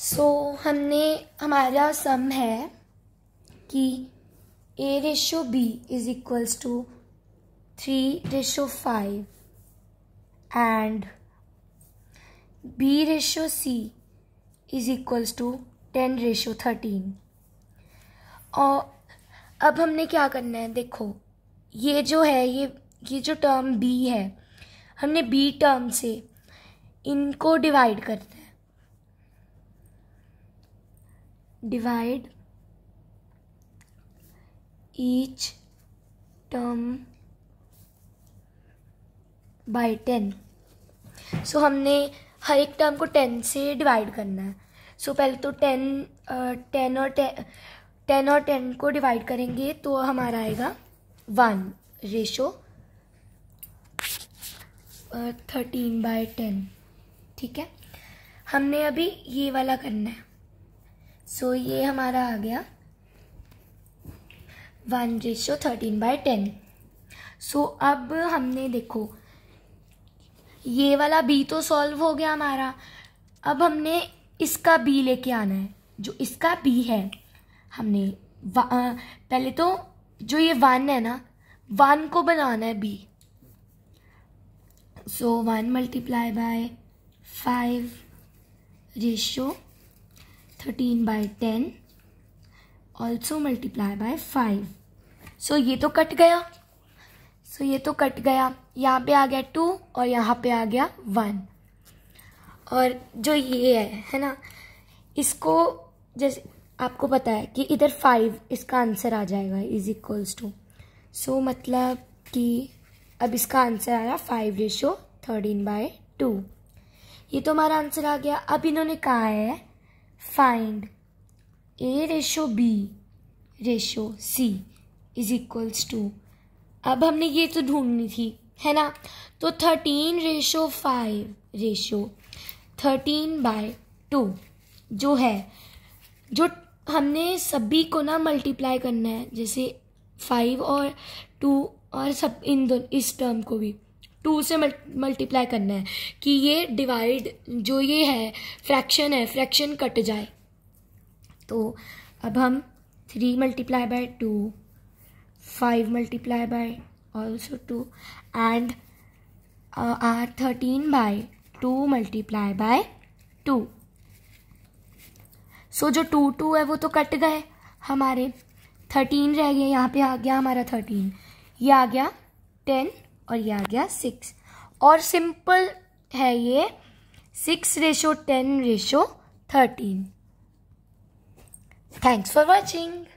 सो so, हमने हमारा sum है कि A ratio B is equals to three ratio five and B ratio C is equals to ten ratio thirteen और अब हमने क्या करना है देखो ये जो है ये ये जो टर्म बी है हमने बी टर्म से इनको डिवाइड करना है divide each term by ten so so, हमने हर एक टर्म को टेन से डिवाइड करना है सो so, पहले तो टेन टेन और टेन और टेन को डिवाइड करेंगे तो हमारा आएगा one ratio thirteen by ten ठीक है हमने अभी ये वाला करना है सो so, ये हमारा आ गया one ratio thirteen by ten so अब हमने देखो ये वाला बी तो सॉल्व हो गया हमारा अब हमने इसका बी लेके आना है जो इसका बी है हमने पहले तो जो ये वन है ना वन को बनाना है B so one multiply by five ratio thirteen by ten also multiply by five so ये तो कट गया सो so, ये तो कट गया यहाँ पे आ गया टू और यहाँ पे आ गया वन और जो ये है है ना इसको जैसे आपको पता है कि इधर फाइव इसका आंसर आ जाएगा इज इक्वल्स टू सो मतलब कि अब इसका आंसर आया five ratio thirteen by two ये तो हमारा आंसर आ गया अब इन्होंने कहा है find a ratio b ratio c is equals to अब हमने ये तो ढूंढनी थी है ना तो thirteen ratio five ratio thirteen by two जो है जो हमने सभी को ना मल्टीप्लाई करना है जैसे फाइव और टू और सब इन दोनों इस टर्म को भी टू से मल्टीप्लाई करना है कि ये डिवाइड जो ये है फ्रैक्शन है फ्रैक्शन कट जाए तो अब हम three multiply by two five multiply by also two and are thirteen by two multiply by two so जो टू टू है वो तो कट गए हमारे थर्टीन रह गए यहाँ पे आ गया हमारा थर्टीन ये आ गया टेन और ये आ गया सिक्स और सिंपल है ये six ratio ten ratio thirteen thanks for watching